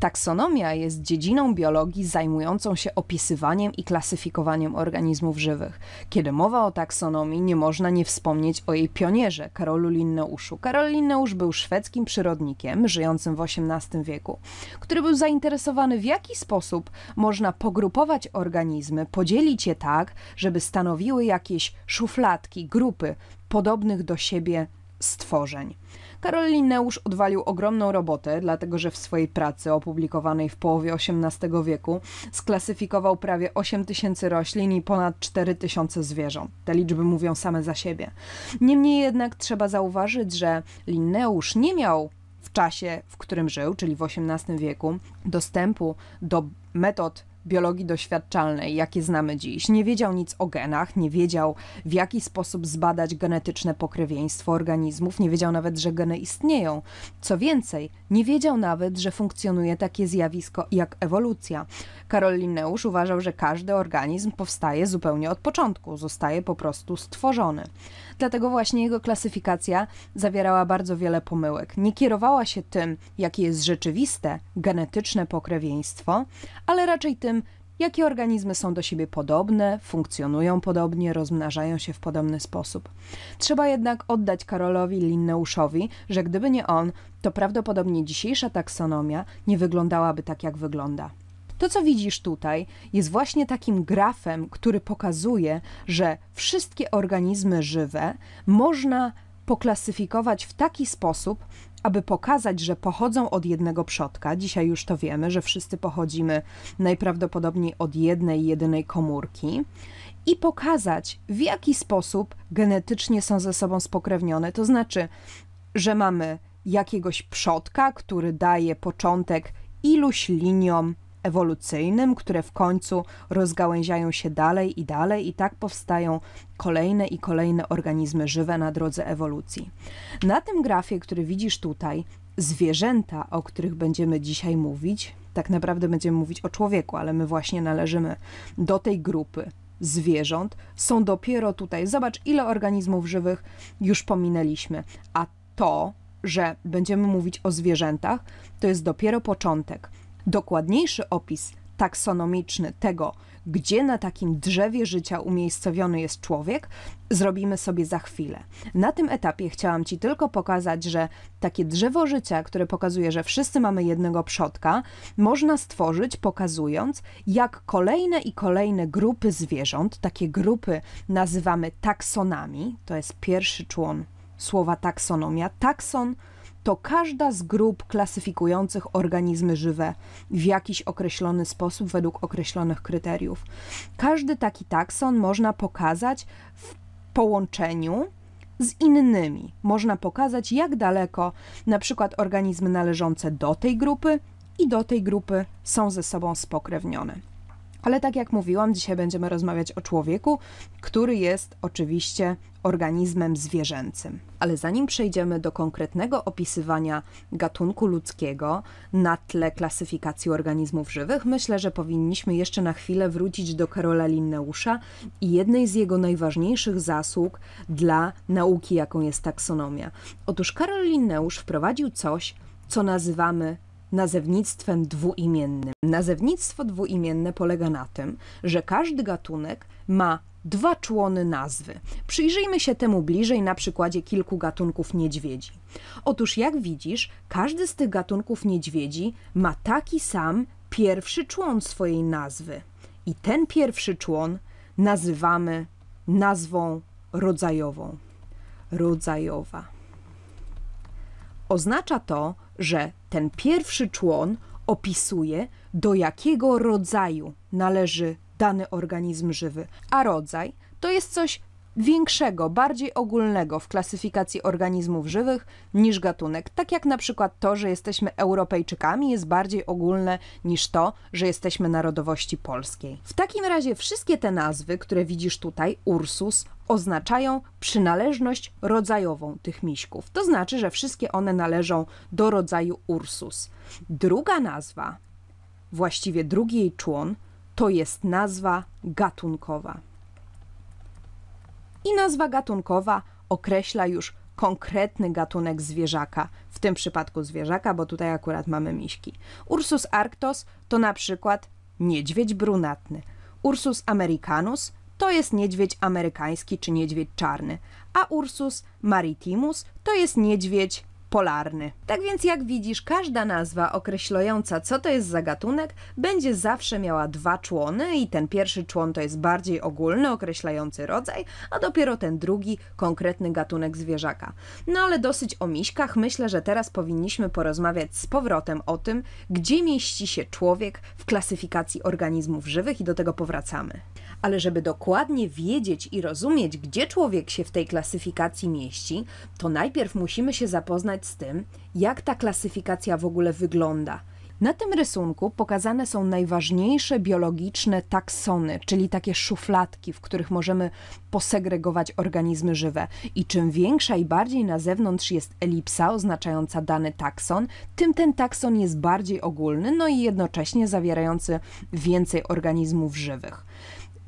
Taksonomia jest dziedziną biologii zajmującą się opisywaniem i klasyfikowaniem organizmów żywych. Kiedy mowa o taksonomii, nie można nie wspomnieć o jej pionierze, Karolu Linneuszu. Karol Linneusz był szwedzkim przyrodnikiem żyjącym w XVIII wieku, który był zainteresowany, w jaki sposób można pogrupować organizmy, podzielić je tak, żeby stanowiły jakieś szufladki, grupy podobnych do siebie stworzeń. Karol Linneusz odwalił ogromną robotę, dlatego że w swojej pracy opublikowanej w połowie XVIII wieku sklasyfikował prawie 8 tysięcy roślin i ponad 4 tysiące zwierząt. Te liczby mówią same za siebie. Niemniej jednak trzeba zauważyć, że Linneusz nie miał w czasie, w którym żył, czyli w XVIII wieku, dostępu do metod biologii doświadczalnej, jakie znamy dziś. Nie wiedział nic o genach, nie wiedział w jaki sposób zbadać genetyczne pokrewieństwo organizmów, nie wiedział nawet, że geny istnieją. Co więcej, nie wiedział nawet, że funkcjonuje takie zjawisko jak ewolucja. Karol Linneusz uważał, że każdy organizm powstaje zupełnie od początku, zostaje po prostu stworzony. Dlatego właśnie jego klasyfikacja zawierała bardzo wiele pomyłek. Nie kierowała się tym, jakie jest rzeczywiste genetyczne pokrewieństwo, ale raczej tym, jakie organizmy są do siebie podobne, funkcjonują podobnie, rozmnażają się w podobny sposób. Trzeba jednak oddać Karolowi Linneuszowi, że gdyby nie on, to prawdopodobnie dzisiejsza taksonomia nie wyglądałaby tak, jak wygląda. To, co widzisz tutaj, jest właśnie takim grafem, który pokazuje, że wszystkie organizmy żywe można poklasyfikować w taki sposób, aby pokazać, że pochodzą od jednego przodka. Dzisiaj już to wiemy, że wszyscy pochodzimy najprawdopodobniej od jednej, jedynej komórki. I pokazać, w jaki sposób genetycznie są ze sobą spokrewnione. To znaczy, że mamy jakiegoś przodka, który daje początek iluś liniom ewolucyjnym, które w końcu rozgałęziają się dalej i dalej, i tak powstają kolejne i kolejne organizmy żywe na drodze ewolucji. Na tym grafie, który widzisz tutaj, zwierzęta, o których będziemy dzisiaj mówić, tak naprawdę będziemy mówić o człowieku, ale my właśnie należymy do tej grupy zwierząt, są dopiero tutaj. Zobacz, ile organizmów żywych już pominęliśmy, a to, że będziemy mówić o zwierzętach, to jest dopiero początek. Dokładniejszy opis taksonomiczny tego, gdzie na takim drzewie życia umiejscowiony jest człowiek, zrobimy sobie za chwilę. Na tym etapie chciałam Ci tylko pokazać, że takie drzewo życia, które pokazuje, że wszyscy mamy jednego przodka, można stworzyć pokazując, jak kolejne i kolejne grupy zwierząt, takie grupy nazywamy taksonami, to jest pierwszy człon słowa taksonomia, takson to każda z grup klasyfikujących organizmy żywe w jakiś określony sposób według określonych kryteriów. Każdy taki takson można pokazać w połączeniu z innymi. Można pokazać, jak daleko na przykład organizmy należące do tej grupy i do tej grupy są ze sobą spokrewnione. Ale tak jak mówiłam, dzisiaj będziemy rozmawiać o człowieku, który jest oczywiście organizmem zwierzęcym. Ale zanim przejdziemy do konkretnego opisywania gatunku ludzkiego na tle klasyfikacji organizmów żywych, myślę, że powinniśmy jeszcze na chwilę wrócić do Karola Linneusza i jednej z jego najważniejszych zasług dla nauki, jaką jest taksonomia. Otóż Karol Linneusz wprowadził coś, co nazywamy nazewnictwem dwuimiennym. Nazewnictwo dwuimienne polega na tym, że każdy gatunek ma dwa człony nazwy. Przyjrzyjmy się temu bliżej na przykładzie kilku gatunków niedźwiedzi. Otóż jak widzisz, każdy z tych gatunków niedźwiedzi ma taki sam pierwszy człon swojej nazwy. I ten pierwszy człon nazywamy nazwą rodzajową. Rodzajowa. Oznacza to, że ten pierwszy człon opisuje, do jakiego rodzaju należy dany organizm żywy, a rodzaj to jest coś większego, bardziej ogólnego w klasyfikacji organizmów żywych niż gatunek. Tak jak na przykład to, że jesteśmy Europejczykami jest bardziej ogólne niż to, że jesteśmy narodowości polskiej. W takim razie wszystkie te nazwy, które widzisz tutaj, Ursus, oznaczają przynależność rodzajową tych miśków. To znaczy, że wszystkie one należą do rodzaju Ursus. Druga nazwa, właściwie drugi jej człon, to jest nazwa gatunkowa. I nazwa gatunkowa określa już konkretny gatunek zwierzaka, w tym przypadku zwierzaka, bo tutaj akurat mamy miśki. Ursus arctos to na przykład niedźwiedź brunatny. Ursus americanus to jest niedźwiedź amerykański czy niedźwiedź czarny, a Ursus maritimus to jest niedźwiedź polarny. Tak więc jak widzisz, każda nazwa określająca co to jest za gatunek będzie zawsze miała dwa człony i ten pierwszy człon to jest bardziej ogólny, określający rodzaj, a dopiero ten drugi konkretny gatunek zwierzaka. No ale dosyć o miśkach, myślę, że teraz powinniśmy porozmawiać z powrotem o tym, gdzie mieści się człowiek w klasyfikacji organizmów żywych i do tego powracamy. Ale żeby dokładnie wiedzieć i rozumieć, gdzie człowiek się w tej klasyfikacji mieści, to najpierw musimy się zapoznać z tym, jak ta klasyfikacja w ogóle wygląda. Na tym rysunku pokazane są najważniejsze biologiczne taksony, czyli takie szufladki, w których możemy posegregować organizmy żywe. I czym większa i bardziej na zewnątrz jest elipsa oznaczająca dany takson, tym ten takson jest bardziej ogólny, no i jednocześnie zawierający więcej organizmów żywych.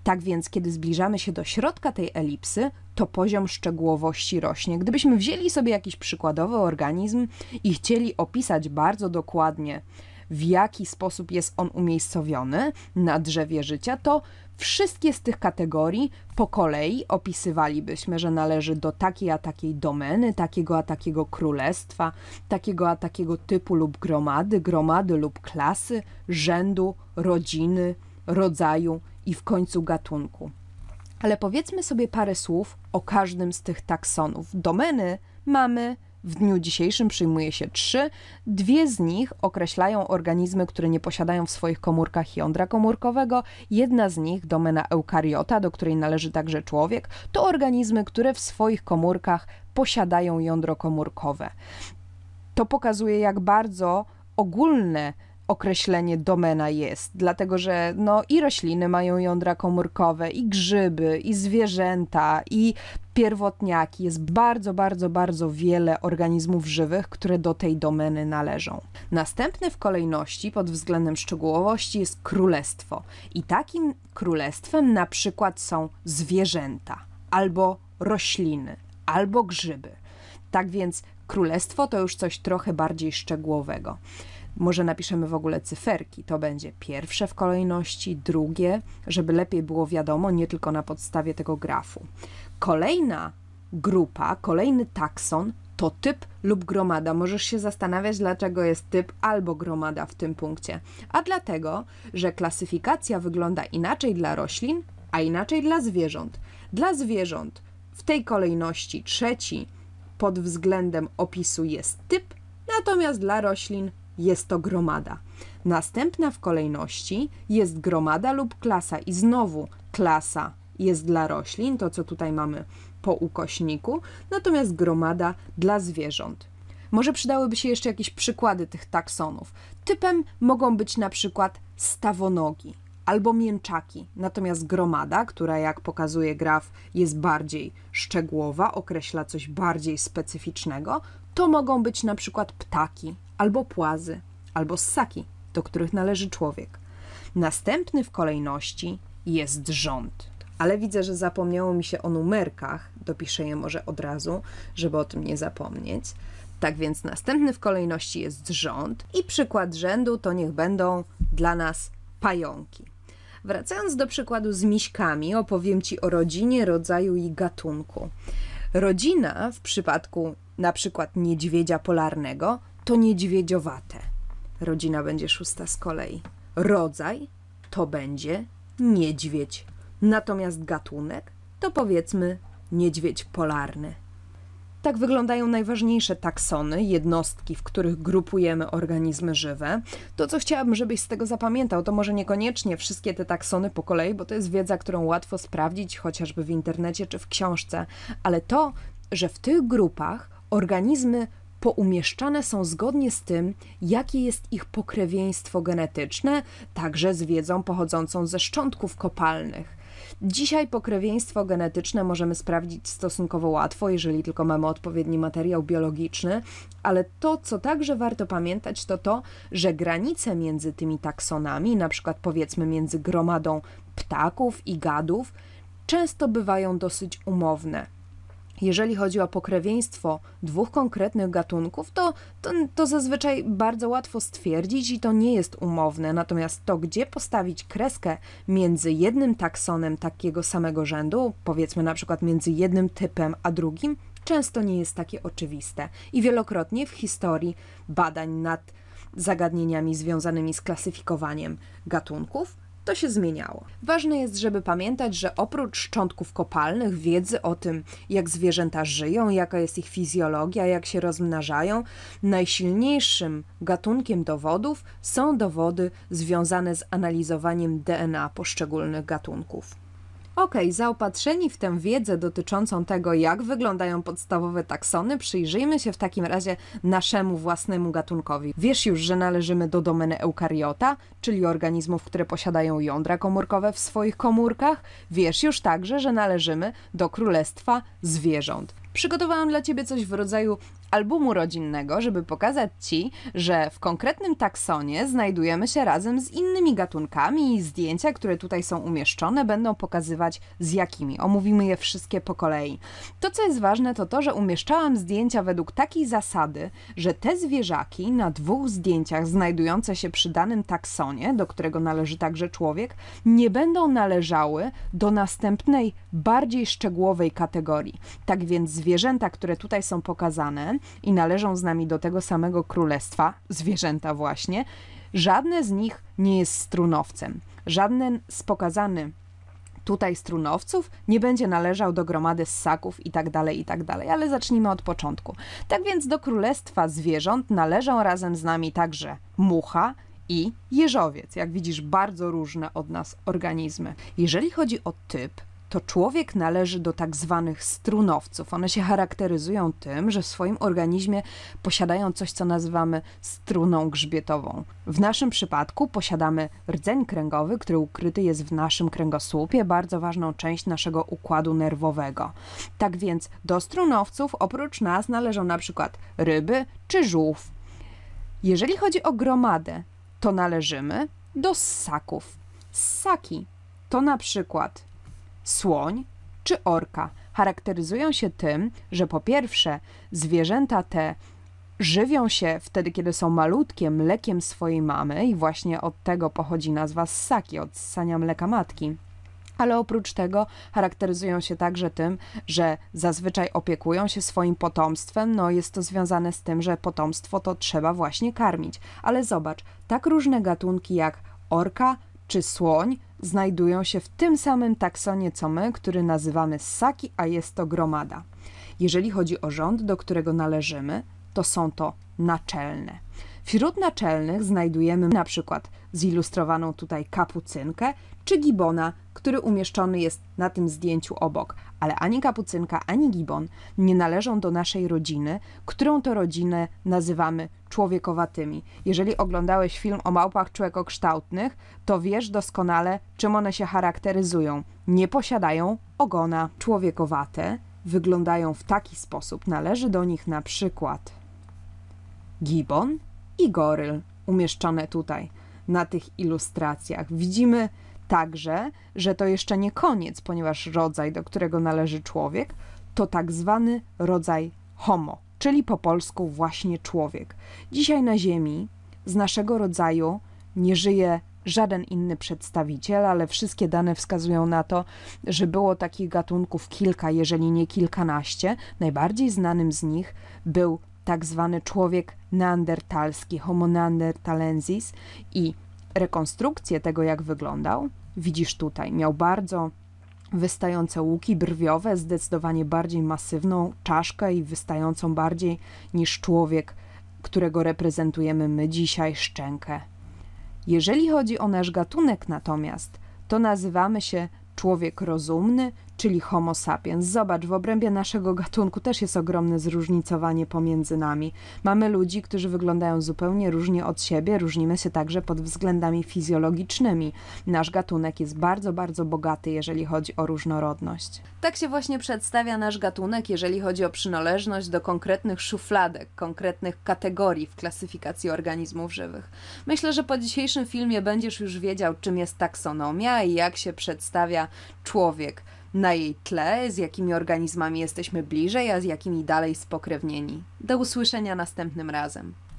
Tak więc, kiedy zbliżamy się do środka tej elipsy, to poziom szczegółowości rośnie. Gdybyśmy wzięli sobie jakiś przykładowy organizm i chcieli opisać bardzo dokładnie, w jaki sposób jest on umiejscowiony na drzewie życia, to wszystkie z tych kategorii po kolei opisywalibyśmy, że należy do takiej a takiej domeny, takiego a takiego królestwa, takiego a takiego typu lub gromady, gromady lub klasy, rzędu, rodziny, rodzaju i w końcu gatunku. Ale powiedzmy sobie parę słów o każdym z tych taksonów. Domeny mamy w dniu dzisiejszym przyjmuje się trzy. Dwie z nich określają organizmy, które nie posiadają w swoich komórkach jądra komórkowego. Jedna z nich, domena eukariota, do której należy także człowiek, to organizmy, które w swoich komórkach posiadają jądro komórkowe. To pokazuje, jak bardzo ogólne określenie domena jest, dlatego że no i rośliny mają jądra komórkowe, i grzyby, i zwierzęta, i pierwotniaki. Jest bardzo, bardzo, bardzo wiele organizmów żywych, które do tej domeny należą. Następny w kolejności pod względem szczegółowości jest królestwo. I takim królestwem na przykład są zwierzęta, albo rośliny, albo grzyby. Tak więc królestwo to już coś trochę bardziej szczegółowego. Może napiszemy w ogóle cyferki. To będzie pierwsze w kolejności, drugie, żeby lepiej było wiadomo, nie tylko na podstawie tego grafu. Kolejna grupa, kolejny takson to typ lub gromada. Możesz się zastanawiać, dlaczego jest typ albo gromada w tym punkcie. A dlatego, że klasyfikacja wygląda inaczej dla roślin, a inaczej dla zwierząt. Dla zwierząt w tej kolejności trzeci pod względem opisu jest typ, natomiast dla roślin jest to gromada. Następna w kolejności jest gromada lub klasa i znowu klasa jest dla roślin, to co tutaj mamy po ukośniku, natomiast gromada dla zwierząt. Może przydałyby się jeszcze jakieś przykłady tych taksonów. Typem mogą być na przykład stawonogi albo mięczaki, natomiast gromada, która jak pokazuje graf jest bardziej szczegółowa, określa coś bardziej specyficznego, to mogą być na przykład ptaki albo płazy, albo ssaki, do których należy człowiek. Następny w kolejności jest rząd. Ale widzę, że zapomniało mi się o numerkach, dopiszę je może od razu, żeby o tym nie zapomnieć. Tak więc następny w kolejności jest rząd i przykład rzędu to niech będą dla nas pająki. Wracając do przykładu z miśkami, opowiem Ci o rodzinie, rodzaju i gatunku. Rodzina w przypadku na przykład niedźwiedzia polarnego to niedźwiedziowate. Rodzina będzie szósta z kolei. Rodzaj to będzie niedźwiedź. Natomiast gatunek to powiedzmy niedźwiedź polarny. Tak wyglądają najważniejsze taksony, jednostki, w których grupujemy organizmy żywe. To, co chciałabym, żebyś z tego zapamiętał, to może niekoniecznie wszystkie te taksony po kolei, bo to jest wiedza, którą łatwo sprawdzić chociażby w internecie czy w książce, ale to, że w tych grupach organizmy poumieszczane są zgodnie z tym, jakie jest ich pokrewieństwo genetyczne, także z wiedzą pochodzącą ze szczątków kopalnych. Dzisiaj pokrewieństwo genetyczne możemy sprawdzić stosunkowo łatwo, jeżeli tylko mamy odpowiedni materiał biologiczny, ale to, co także warto pamiętać, to to, że granice między tymi taksonami, na przykład powiedzmy między gromadą ptaków i gadów, często bywają dosyć umowne. Jeżeli chodzi o pokrewieństwo dwóch konkretnych gatunków, to, to, to zazwyczaj bardzo łatwo stwierdzić i to nie jest umowne. Natomiast to, gdzie postawić kreskę między jednym taksonem takiego samego rzędu, powiedzmy na przykład między jednym typem a drugim, często nie jest takie oczywiste. I wielokrotnie w historii badań nad zagadnieniami związanymi z klasyfikowaniem gatunków to się zmieniało. Ważne jest, żeby pamiętać, że oprócz szczątków kopalnych, wiedzy o tym, jak zwierzęta żyją, jaka jest ich fizjologia, jak się rozmnażają, najsilniejszym gatunkiem dowodów są dowody związane z analizowaniem DNA poszczególnych gatunków. Ok, zaopatrzeni w tę wiedzę dotyczącą tego, jak wyglądają podstawowe taksony, przyjrzyjmy się w takim razie naszemu własnemu gatunkowi. Wiesz już, że należymy do domeny eukariota, czyli organizmów, które posiadają jądra komórkowe w swoich komórkach. Wiesz już także, że należymy do królestwa zwierząt. Przygotowałam dla Ciebie coś w rodzaju albumu rodzinnego, żeby pokazać Ci, że w konkretnym taksonie znajdujemy się razem z innymi gatunkami i zdjęcia, które tutaj są umieszczone, będą pokazywać z jakimi. Omówimy je wszystkie po kolei. To, co jest ważne, to to, że umieszczałam zdjęcia według takiej zasady, że te zwierzaki na dwóch zdjęciach znajdujące się przy danym taksonie, do którego należy także człowiek, nie będą należały do następnej, bardziej szczegółowej kategorii. Tak więc zwierzęta, które tutaj są pokazane, i należą z nami do tego samego królestwa, zwierzęta właśnie, żadne z nich nie jest strunowcem. Żaden z pokazany tutaj strunowców nie będzie należał do gromady ssaków itd., tak itd., tak ale zacznijmy od początku. Tak więc do królestwa zwierząt należą razem z nami także mucha, i jeżowiec. Jak widzisz, bardzo różne od nas organizmy. Jeżeli chodzi o typ, to człowiek należy do tak zwanych strunowców. One się charakteryzują tym, że w swoim organizmie posiadają coś, co nazywamy struną grzbietową. W naszym przypadku posiadamy rdzeń kręgowy, który ukryty jest w naszym kręgosłupie, bardzo ważną część naszego układu nerwowego. Tak więc do strunowców oprócz nas należą na przykład ryby czy żółw. Jeżeli chodzi o gromadę, to należymy do ssaków. Ssaki to na przykład słoń czy orka charakteryzują się tym, że po pierwsze zwierzęta te żywią się wtedy, kiedy są malutkie mlekiem swojej mamy i właśnie od tego pochodzi nazwa ssaki, od ssania mleka matki. Ale oprócz tego charakteryzują się także tym, że zazwyczaj opiekują się swoim potomstwem, no jest to związane z tym, że potomstwo to trzeba właśnie karmić. Ale zobacz, tak różne gatunki jak orka czy słoń znajdują się w tym samym taksonie co my, który nazywamy ssaki, a jest to gromada. Jeżeli chodzi o rząd, do którego należymy, to są to naczelne. Wśród naczelnych znajdujemy na przykład zilustrowaną tutaj kapucynkę czy gibona który umieszczony jest na tym zdjęciu obok. Ale ani kapucynka, ani gibon nie należą do naszej rodziny, którą to rodzinę nazywamy człowiekowatymi. Jeżeli oglądałeś film o małpach człowiekokształtnych, to wiesz doskonale, czym one się charakteryzują. Nie posiadają ogona. Człowiekowate wyglądają w taki sposób. Należy do nich na przykład gibon i goryl umieszczone tutaj na tych ilustracjach. Widzimy Także, że to jeszcze nie koniec, ponieważ rodzaj, do którego należy człowiek, to tak zwany rodzaj homo, czyli po polsku właśnie człowiek. Dzisiaj na Ziemi z naszego rodzaju nie żyje żaden inny przedstawiciel, ale wszystkie dane wskazują na to, że było takich gatunków kilka, jeżeli nie kilkanaście. Najbardziej znanym z nich był tak zwany człowiek neandertalski, Homo neandertalensis i Rekonstrukcję tego, jak wyglądał, widzisz tutaj. Miał bardzo wystające łuki brwiowe, zdecydowanie bardziej masywną czaszkę i wystającą bardziej niż człowiek, którego reprezentujemy my dzisiaj, szczękę. Jeżeli chodzi o nasz gatunek natomiast, to nazywamy się człowiek rozumny czyli Homo sapiens. Zobacz, w obrębie naszego gatunku też jest ogromne zróżnicowanie pomiędzy nami. Mamy ludzi, którzy wyglądają zupełnie różnie od siebie, różnimy się także pod względami fizjologicznymi. Nasz gatunek jest bardzo, bardzo bogaty, jeżeli chodzi o różnorodność. Tak się właśnie przedstawia nasz gatunek, jeżeli chodzi o przynależność do konkretnych szufladek, konkretnych kategorii w klasyfikacji organizmów żywych. Myślę, że po dzisiejszym filmie będziesz już wiedział, czym jest taksonomia i jak się przedstawia człowiek na jej tle, z jakimi organizmami jesteśmy bliżej, a z jakimi dalej spokrewnieni. Do usłyszenia następnym razem.